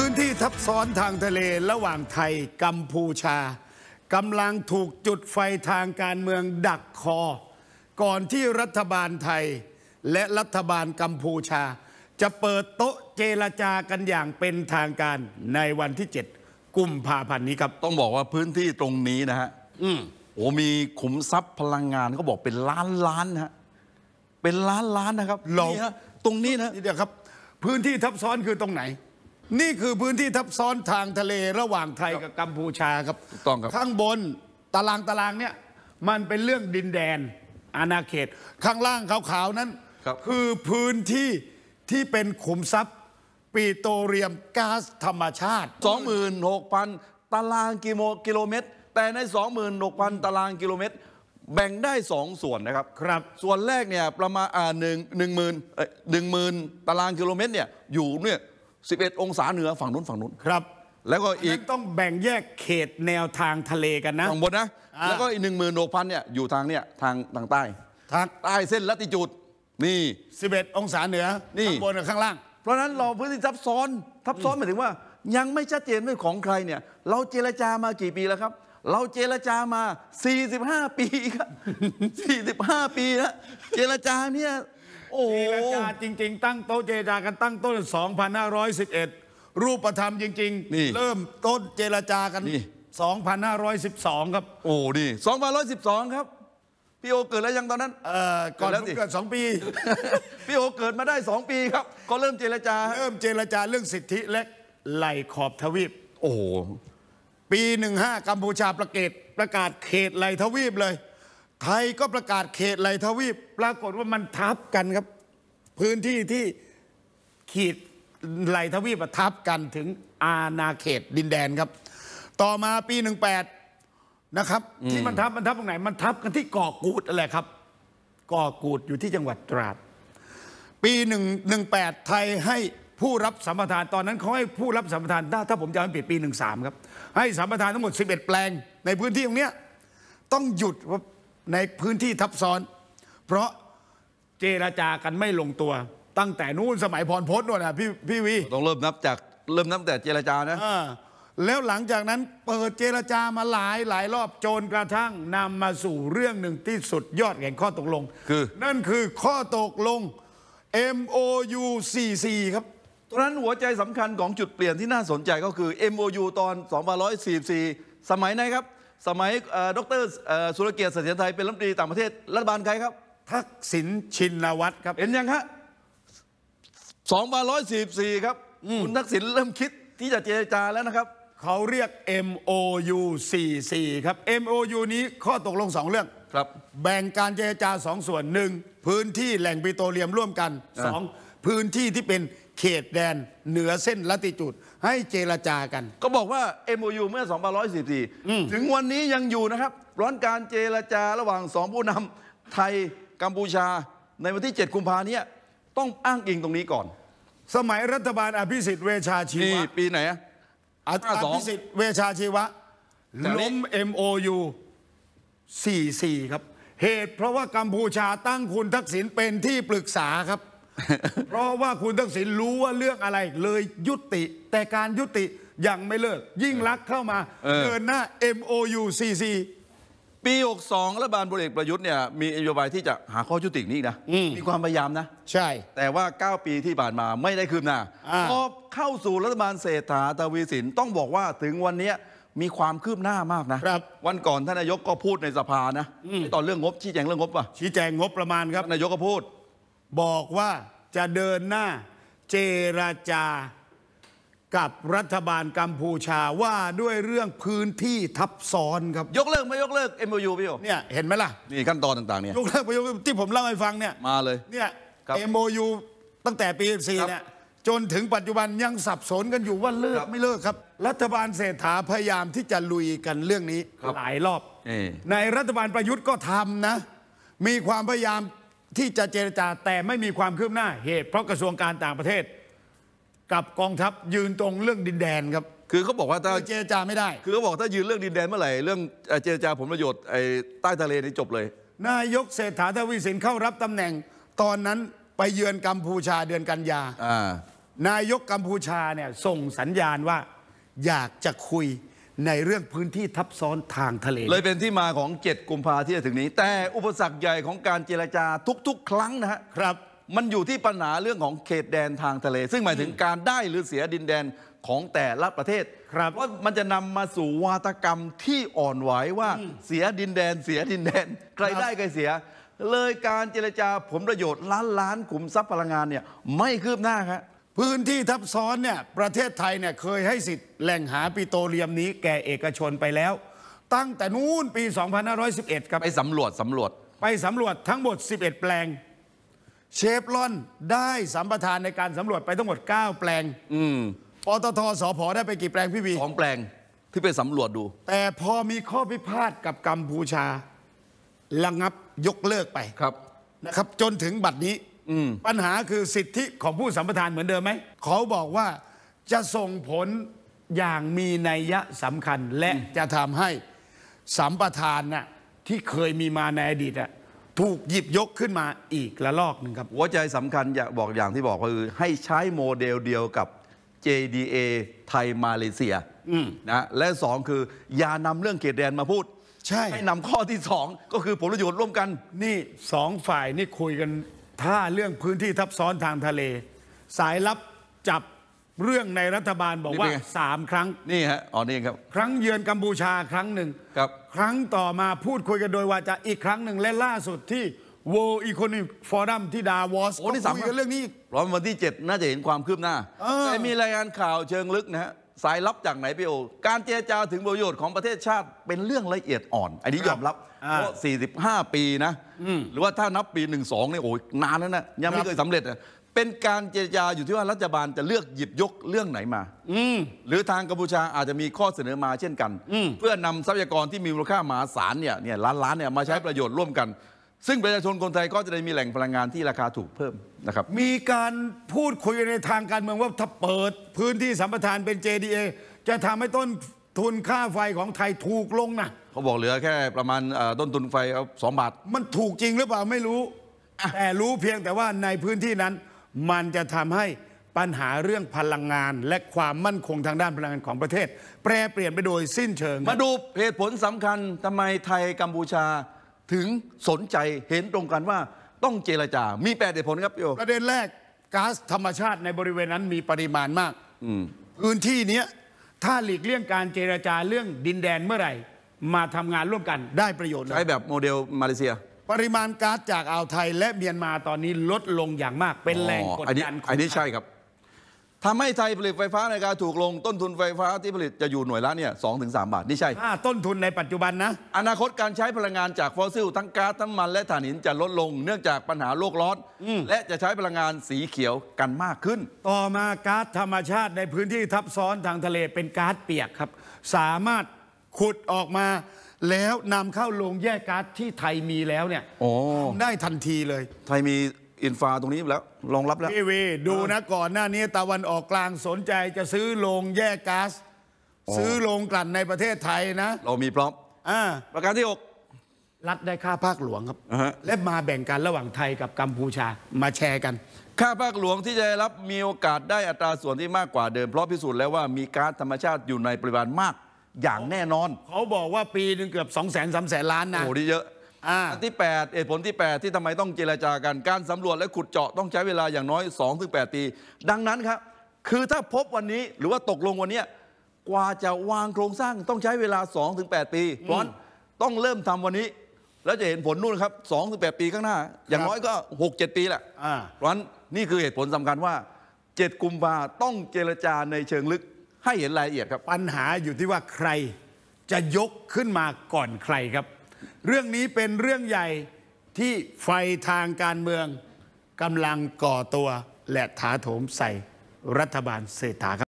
พื้นที่ทับซ้อนทางทะเลระหว่างไทยกัมพูชากำลังถูกจุดไฟทางการเมืองดักคอ ก่อนที่รัฐบาลไทยและรัฐบาลกัมพูชา จะเปิดโต๊ะเจรจากันอย่างเป็นทางการในวันที่ 7กุมภาพันธ์นี้ครับต้องบอกว่าพื้นที่ตรงนี้นะฮะอืมโอ้มีขุมทรัพย์พลังงานเขาบอกเป็นล้านล้านนะฮะเป็นล้านล้านนะครับเราตรงนี้นะเดี๋ยวครับ พื้นที่ทับซ้อนคือตรงไหนนี่คือพื้นที่ทับซ้อนทางทะเลระหว่างไทยกับกัมพูชาครับถูกต้องครับข้างบนตารางตารางเนี่ยมันเป็นเรื่องดินแดนอาณาเขต ข้างล่างขาวๆนั้นครับคือพื้นที่ที่เป็นขุมทรัพย์ปิโตรเลียมก๊าซธรรมชาติ 26,000 ตารางกิโมกิโลเมตร แต่ใน 26,000 ตารางกิโลเมตรแบ่งได้ 2 ส่วนนะครับ ครับ ส่วนแรกเนี่ยประมาณอ่าหนึ่งหนึ่งหมื่นหนึ่งหมื่นตารางกิโลเมตรเนี่ยอยู่เนี่ย11 องศาเหนือฝั่งนู้นฝั่งนู้นครับ แล้วก็อีกต้องแบ่งแยกเขตแนวทางทะเลกันนะฝั่งบนนะ แล้วก็อีกหนึ่งหมื่นหกพันเนี่ยอยู่ทางเนี่ยทางทางใต้ทางใต้เส้นละติจูด นี่ 11 องศาเหนือนี่บนกับข้างล่าง เพราะนั้นเราพื้นที่ซับซ้อนซับซ้อนหมายถึงว่ายังไม่ชัดเจนเรื่องของใครเนี่ย เราเจรจามากี่ปีแล้วครับเราเจรจามา45ปีครับ45 ปีนะเจรจาเนี่ยโอ้โหเจรจาจริง ๆ ตั้งโต๊ะเจรจากันตั้งต้น 2,511 รูปธรรมจริงนี่ๆเริ่มต้นเจรจากัน2,512 ครับโอ้นี2 5 1 2 ครับพี่โอเกิดแล้วยังตอนนั้นเอ่อก่อนผมเกิด2ปีพี่โอเกิดมาได้ 2 ปี ครับก็เริ่มเจรจาเริ่มเจรจาเรื่องสิทธิและไหลขอบทวีป โอ้โหปี15กัมพูชาประกาศประกาศเขตไหลทวีปเลยไทยก็ประกาศเขตไหลทวีปปรากฏว่ามันทับกันครับ พื้นที่ที่ขีดไหลทวีปทับกันถึงอาณาเขตดินแดนครับ ต่อมาปีหนึ่งแปดนะครับ ที่มันทับมันทับตรงไหน มันทับกันที่เกาะกูดอะไรครับเกาะกูดอยู่ที่จังหวัดตราด ปีหนึ่งหนึ่งแปดไทยให้ผู้รับสัมปทานตอนนั้นเขาให้ผู้รับสัมปทานถ้าถ้าผมจำไม่ผิดปีหนึ่งสามครับให้สัมปทานทั้งหมดสิบเอ็ดแปลง ในพื้นที่ตรงเนี้ยต้องหยุดว่าในพื้นที่ทับซ้อน เพราะเจรจากันไม่ลงตัว ตั้งแต่นู้นสมัยพรพจน์นู่นนะพี่พี่วีต้องเริ่มนับจาก เริ่มนับแต่เจรจานะแล้วหลังจากนั้นเปิดเจรจามาหลายหลายรอบจนกระทั่งนำมาสู่เรื่องหนึ่งที่สุดยอดแห่งข้อตกลง คือ นั่นคือข้อตกลง MOU 44 ครับตอนนั้นหัวใจสำคัญของจุดเปลี่ยนที่น่าสนใจก็คือ MOU ตอน 2544 สมัยไหนครับสมัยดรสุรเกียรติเสถียรไทยเป็นรัฐมนตรีต่างประเทศ รัฐบาลใครครับ ทักษิณชินวัตร ครับเห็นยังฮะสองพันร้อยสี่สี่ครับ คุณทักษิณเริ่มคิดที่จะเจรจาแล้วนะครับ เขาเรียก MOU 44ครับ MOU นี้ข้อตกลงสองเรื่อง ครับ แบ่งการเจรจาสองส่วนหนึ่งพื้นที่แหล่งปิโตรเลียมร่วมกันสองพื้นที่ที่เป็นเขตแดนเหนือเส้นละติจูดให้เจรจากัน ก็บอกว่า MOU เมื่อ2544ถึงวันนี้ยังอยู่นะครับ ร้อนการเจรจาระหว่างสองผู้นำไทยกัมพูชาในวันที่7กุมภาเนี่ยต้องอ้างอิงตรงนี้ก่อน สมัยรัฐบาลอภิสิทธิ์เวชาชีวะ ปีไหนอะอภิสิทธิ์เวชาชีวะ ล้ม MOU 44 ครับ เหตุเพราะว่ากัมพูชาตั้งคุณทักษิณเป็นที่ปรึกษาครับเพราะว่าคุณทักษิณรู้ว่าเรื่องอะไรเลยยุติแต่การยุติยังไม่เลิก ยิ่งรักเข้ามาเดินหน้า MOU CC ปี 62 รัฐบาลบริเอกประยุทธ์เนี่ย มีนโยบายที่จะหาข้อยุตินี้นะ มีความพยายามนะ ใช่แต่ว่า 9 ปีที่ผ่านมาไม่ได้คืบหน้าพอเข้าสู่รัฐบาลเศรษฐาตวีสินต้องบอกว่าถึงวันนี้มีความคืบหน้ามากนะวันก่อนท่านนายกก็พูดในสภานะตอนเรื่องงบชี้แจงเรื่องงบป่ะชี้แจงงบประมาณครับนายกก็พูดบอกว่าจะเดินหน้าเจรจากับรัฐบาลกัมพูชาว่าด้วยเรื่องพื้นที่ทับซ้อนครับ ยกเลิกไม่ยกเลิก MOU พี่โยเนี่ยเห็นไหมล่ะ นี่ ขั้นตอนต่างๆเนี่ยยกเลิกไปยกเลิกที่ผมเล่าให้ฟังเนี่ยมาเลยเนี่ยครมโ MOU ตั้งแต่ปี4่เนี่ย จนถึงปัจจุบันยังสับสนกันอยู่ว่าเลิกไม่เลิกครับ รัฐบาลเศรษฐาพยายามที่จะลุยกันเรื่องนี้หลายรอบในรัฐบาลประยุทธ์ก็ทำนะ มีความพยายามที่จะเจรจาแต่ไม่มีความคืบหน้าเหตุ เพราะกระทรวงการต่างประเทศ กับกองทัพยืนตรงเรื่องดินแดนครับคือเขาบอกว่าถ้าเจรจาไม่ได้ คือเขาบอกถ้ายืนเรื่องดินแดนเมื่อไหร่เรื่องเจรจาผลประโยชน์ไอ้ใต้ทะเลนี่จบเลย นายกเศรษฐาทวีสินเข้ารับตำแหน่ง ตอนนั้นไปเยือนกัมพูชาเดือนกันยา นายกกัมพูชาเนี่ย ส่งสัญญาณว่าอยากจะคุยในเรื่องพื้นที่ทับซ้อนทางทะเล เลยเป็นที่มาของ 7กุมภาที่จะถึงนี้ แต่อุปสรรคใหญ่ของการเจรจาทุกๆ ครั้งนะครับ มันอยู่ที่ปัญหาเรื่องของเขตแดนทางทะเล ซึ่งหมายถึงการได้หรือเสียดินแดนของแต่ละประเทศครับว่ามันจะนำมาสู่วาตกรรมที่อ่อนไหวว่าเสียดินแดนเสียดินแดนใครได้ใครเสีย เลยการเจรจาผลประโยชน์ล้านล้านขุมทรัพย์พลังงานเนี่ยไม่คืบหน้าครับพื้นที่ทับซ้อนเนี่ยประเทศไทยเนี่ยเคยให้สิทธิ์แหล่งหาปิโตรเลียมนี้แก่เอกชนไปแล้ว ตั้งแต่นู้นปี 2511 ครับ ไปสำรวจ สำรวจ ไปสำรวจทั้งหมด 11 แปลง เชฟลอนได้สัมปทานในการสำรวจไปทั้งหมด 9 แปลง อืมปตทสพได้ไปกี่แปลงพี่บีสองแปลงที่ไปสำรวจดู แต่พอมีข้อพิพาทกับกัมพูชาระงับยกเลิกไปครับนะครับ จนถึงบัดนี้ปัญหาคือสิทธิของผู้สัมปทานเหมือนเดิมไหม เขาบอกว่าจะส่งผลอย่างมีนัยสำคัญ และจะทำให้สัมปทานน่ะที่เคยมีมาในอดีตอะถูกหยิบยกขึ้นมาอีกละลอกหนึ่งครับหัวใจสำคัญอยากบอกอย่างที่บอกคือให้ใช้โมเดลเดียวกับ JDA ไทยมาเลเซียนะและสองคืออย่านำเรื่องเขตแดนมาพูด ใช่ ให้นำข้อที่สองก็คือผลประโยชน์ร่วมกัน นี่สองฝ่ายนี่คุยกันถ้าเรื่องพื้นที่ทับซ้อนทางทะเล สายลับจับเรื่องในรัฐบาลบอกว่าสามครั้ง นี่ฮะอ๋อ นี่ครับ ครั้งเยือนกัมพูชาครั้งหนึ่ง ครับครั้งต่อมาพูดคุยกันโดยวาจาอีกครั้งหนึ่งและล่าสุดที่ World Economic Forum ที่ดาวอสโอ้นี่สามคัเรื่องนี้ร้อนวันที่ 7 น่าจะเห็นความคืบหน้า แต่มีรายงานข่าวเชิงลึกนะฮะสายลับจากไหนพี่โอ การเจรจาถึงประโยชน์ของประเทศชาติเป็นเรื่องละเอียดอ่อน อันนี้ยอมรับเพราะ45 ปีนะ หรือว่าถ้านับปี 12 เนี่ย โอ้ยนานแล้วนะ ยังไม่เคยสำเร็จะเป็นการเจรจาอยู่ที่ว่ารัฐบาลจะเลือกหยิบยกเรื่องไหนมา หรือทางกัมพูชาอาจจะมีข้อเสนอมาเช่นกัน เพื่อนำทรัพยากรที่มีมูลค่ามหาศาลเนี่ย เนี่ย ล้านล้านเนี่ย มาใช้ประโยชน์ร่วมกันซึ่งประชาชนคนไทยก็จะได้มีแหล่งพลังงานที่ราคาถูกเพิ่มนะครับ มีการพูดคุยในทางการเมืองว่าถ้าเปิดพื้นที่สัมปทานเป็น JDA จะทำให้ต้นทุนค่าไฟของไทยถูกลงนะ เขาบอกเหลือแค่ประมาณต้นทุนไฟเอาสองบาท มันถูกจริงหรือเปล่าไม่รู้ แต่รู้เพียงแต่ว่าในพื้นที่นั้น มันจะทำให้ปัญหาเรื่องพลังงาน และความมั่นคงทางด้านพลังงานของประเทศ แปรเปลี่ยนไปโดยสิ้นเชิง มาดูเหตุผลสำคัญทำไมไทยกัมพูชาถึงสนใจเห็นตรงกันว่าต้องเจรจา มีแปดเหตุผลครับโยประเด็นแรกก๊าซธรรมชาติในบริเวณนั้นมีปริมาณมากพื้นที่เนี้ยถ้าหลีกเลี่ยงการเจรจาเรื่องดินแดนเมื่อไหร่ มาทำงานร่วมกันได้ประโยชน์ใช้แบบโมเดลมาเลเซีย ปริมาณก๊าซจากอ่าวไทยและเมียนมาตอนนี้ลดลงอย่างมากเป็นแรงกดดันอันนี้ใช่ครับทำให้ไทยผลิตไฟฟ้าในการถูกลงต้นทุนไฟฟ้าที่ผลิตจะอยู่หน่วยละเนี่ยสองถึงสามบาท นี่ใช่ต้นทุนในปัจจุบันนะอนาคตการใช้พลังงานจากฟอสซิลทั้งก๊าซทั้งมันและถ่านหินจะลดลงเนื่องจากปัญหาโลกร้อนอและจะใช้พลังงานสีเขียวกันมากขึ้น ต่อมาก๊าซธรรมชาติในพื้นที่ทับซ้อนทางทะเลเป็นก๊าซเปียกครับ สามารถขุดออกมา แล้วนำเข้าโรงแยกก๊าซที่ไทยมีแล้วเนี่ยทำได้ทันทีเลยไทยมีอินฟาตรงนี้แล้วรองรับแล้วพี่วีดูนะก่อนหน้านี้ตะวันออกกลางสนใจจะซื้อโรงแยกก๊าซซื้อโรงกลั่นในประเทศไทยนะ เรามีพร้อมอประการที่ 6 รัฐได้ค่าภาคหลวงครับ และมาแบ่งกันระหว่างไทยกับกัมพูชามาแชร์กัน ค่าภาคหลวงที่จะรับมีโอกาสได้อัตราส่วนที่มากกว่าเดิมเพราะพิสูจน์แล้วว่ามีก๊าซธรรมชาติอยู่ในปริมาณมากอย่างแน่นอน เขาบอกว่าปีหนึ่งเกือบ2องแสนสามแสนล้านนะโอ้ดีเยอะอันที่ 8เหตุผลที่ 8 ที่ทำไมต้องเจรจากันการสำรวจและขุดเจาะต้องใช้เวลาอย่างน้อย2-8ถึงปีดังนั้นครับ คือถ้าพบวันนี้หรือว่าตกลงวันนี้กว่าจะวางโครงสร้างต้องใช้เวลา2-8ถึงปีเพราะฉะนั้นต้องเริ่มทำวันนี้ แล้วจะเห็นผลนู่นครับ2ถึงปีข้างหน้า อย่างน้อยก็ 6-7ปีแหละเพราะฉะนั้นนี่คือเหตุผลสำคัญว่า 7กุมภาต้องเจรจาในเชิงลึกให้เห็นรายละเอียดครับ ปัญหาอยู่ที่ว่าใครจะยกขึ้นมาก่อนใครครับเรื่องนี้เป็นเรื่องใหญ่ที่ไฟทางการเมืองกำลังก่อตัวและถาโถมใส่รัฐบาลเศรษฐาครับ